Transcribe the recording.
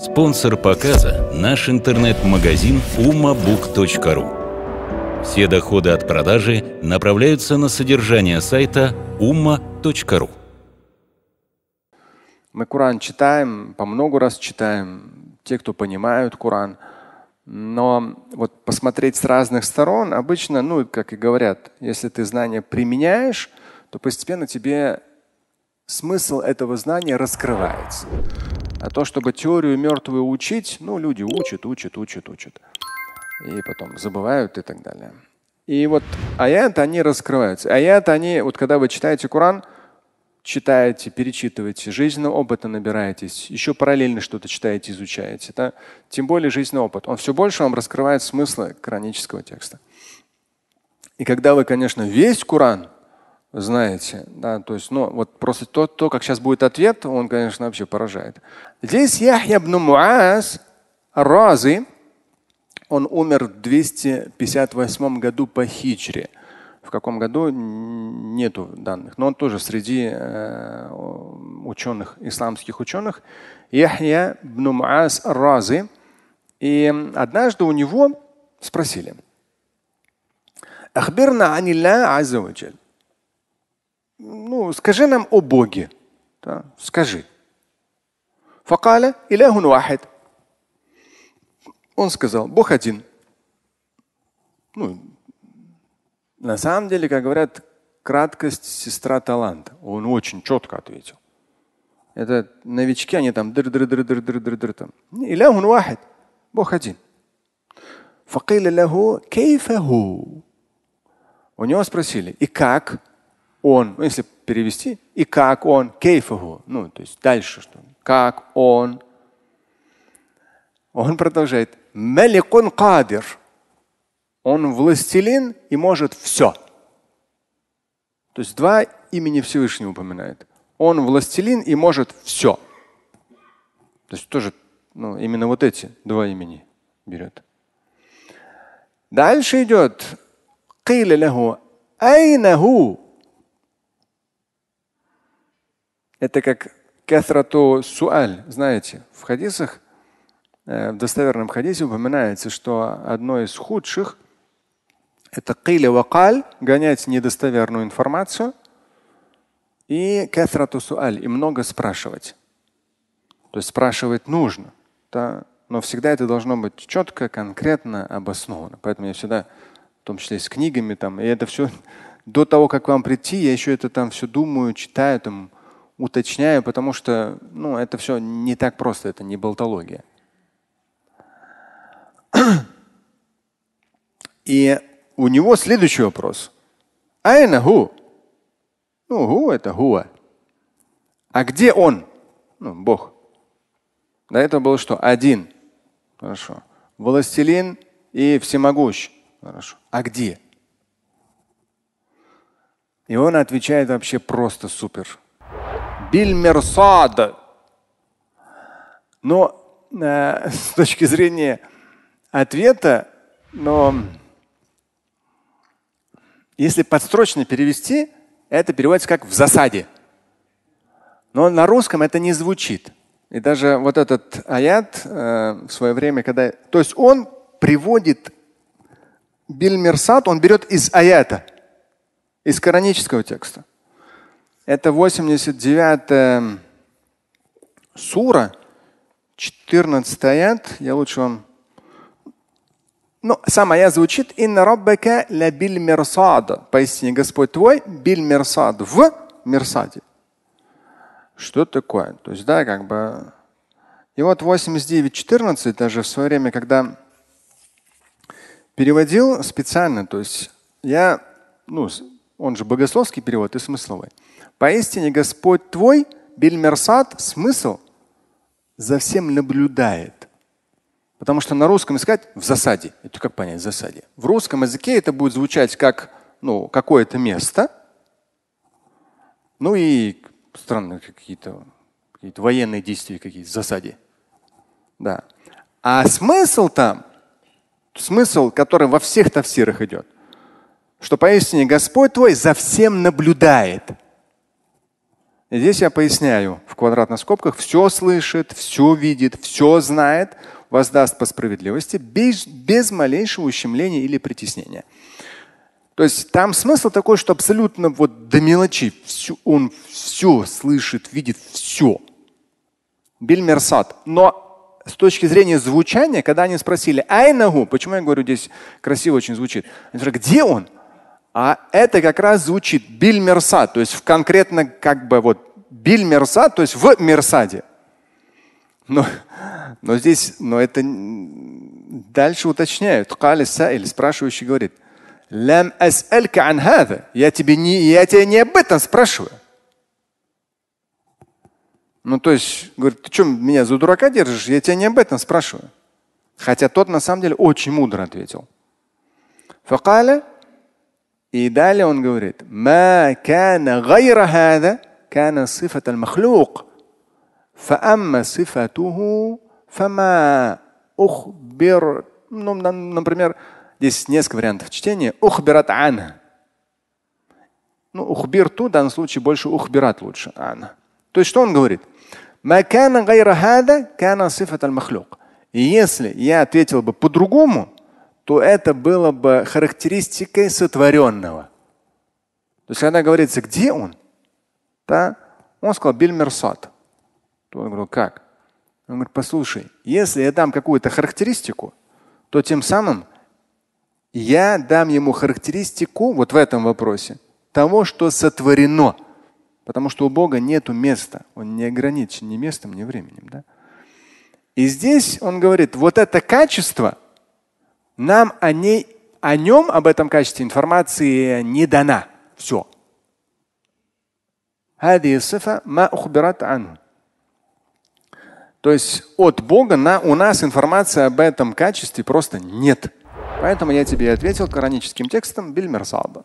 Спонсор показа – наш интернет-магазин umabook.ru. Все доходы от продажи направляются на содержание сайта umma.ru. Мы Коран читаем, по много раз читаем, те, кто понимают Коран. Но вот посмотреть с разных сторон обычно, ну, как и говорят, если ты знания применяешь, то постепенно тебе смысл этого знания раскрывается. А то, чтобы теорию мертвую учить, ну, люди учат, учат, учат, учат. И потом забывают и так далее. И вот аяты, они раскрываются. Аяты, они, вот когда вы читаете Коран, читаете, перечитываете, жизненного опыта набираетесь, еще параллельно что-то читаете, изучаете. Да? Тем более жизненный опыт. Он все больше вам раскрывает смысла коранического текста. И когда вы, конечно, весь Коран знаете. Да, то есть, но вот просто то, то, как сейчас будет ответ, он, конечно, вообще поражает. Здесь Яхья ибн Муаз Разы, он умер в 258 году по хичре. В каком году нету данных, но он тоже среди э, ученых, исламских ученых, Яхья ибн Муаз Разы. И однажды у него спросили, Ахбирна анилля азаваджаль скажи нам о Боге. Да? Скажи. Факаля илляхун вахид. Он сказал, Бог один. Ну, на самом деле, как говорят, краткость сестра таланта. Он очень четко ответил. Это новички, они там дыр дыр дыр дыр дыр дыр дыр там. Илляхун вахид. Бог один. Факиля lahu кейфаху. У него спросили, и как? он, ну если перевести, и как он, кейфаху, ну, то есть дальше что, как он. Он продолжает, Маликун кадир. Он властелин и может все. То есть два имени Всевышнего упоминает. Он властелин и может все. То есть тоже ну, именно вот эти два имени берет. Дальше идет. قيل له أين Это как кафрату суаль. Знаете, в хадисах, э, в достоверном хадисе упоминается, что одно из худших это кили вакаль, гонять недостоверную информацию, и кафрату суаль, и много спрашивать. То есть спрашивать нужно. Да? Но всегда это должно быть четко, конкретно, обосновано. Поэтому я всегда, в том числе с книгами, там, и это все до того, как вам прийти, я еще это там все думаю, читаю, там, уточняю, потому что ну, это все не так просто, это не болтология. И у него следующий вопрос. Айна ху? Ну, ху это хуа. А где он? Ну, Бог. До этого было что? Один. Хорошо. Властелин и всемогущ. Хорошо. А где? И он отвечает вообще просто супер бильмерсад. Но э, с точки зрения ответа, но если подстрочно перевести, это переводится как в засаде. Но на русском это не звучит. И даже вот этот аят э, в свое время, когда... То есть он приводит Бильмерсат, он берет из аята, из коранического текста. Это 89 сура, 14 аят. Я лучше вам ну, сам аят звучит «Инна раббака лабиль мирсад». Поистине Господь твой биль мирсад в мирсаде. Что такое? То есть, да, как бы... И вот 89.14, даже в свое время, когда переводил специально, то есть я, ну, он же богословский перевод и смысловой. Поистине Господь твой, бельмерсат, смысл, за всем наблюдает. Потому что на русском искать в засаде. Это как понять в засаде? В русском языке это будет звучать как ну, какое-то место, ну и странные какие-то какие военные действия какие-то в засаде. Да. А смысл там, смысл, который во всех тавсирах идет, что поистине Господь твой за всем наблюдает. Здесь я поясняю в квадратных скобках все слышит, все видит, все знает, воздаст по справедливости без, без малейшего ущемления или притеснения. То есть там смысл такой, что абсолютно вот до мелочи всю, он все слышит, видит все. Бильмерсат. Но с точки зрения звучания, когда они спросили Айнагу, почему я говорю, здесь красиво очень звучит, они говорят, где он? А это как раз звучит бильмерса, то есть в конкретно как бы вот бильмерса, то есть в мерсаде. Но, но здесь, но это дальше уточняют. Саиль, спрашивающий говорит, Лям я, тебе не, я тебя не об этом спрашиваю. Ну, то есть, говорит, ты что, меня за дурака держишь? Я тебя не об этом спрашиваю. Хотя тот на самом деле очень мудро ответил. Факаля и далее он говорит, "Ма, кана ما كان غير هذا كان Фа, المخلوق فأما фа ма ухбир. ну, например, здесь несколько вариантов чтения. Ухбират ана. Ну, ухбирту в данном случае больше ухбират лучше ана. То есть что он говорит? Ма, кана гайра хада, кана сифат аль махлюк. И если я ответил бы по-другому, то это было бы характеристикой сотворенного. То есть, когда говорится, где он, да, он сказал бильмерсот. То он говорил, как? Он говорит, послушай, если я дам какую-то характеристику, то тем самым я дам ему характеристику вот в этом вопросе того, что сотворено. Потому что у Бога нет места. Он не ограничен ни местом, ни временем. Да? И здесь он говорит, вот это качество, нам о, ней, о нем, об этом качестве информации не дана. Все. То есть от Бога на, у нас информации об этом качестве просто нет. Поэтому я тебе ответил кораническим текстом Бильмерсалба.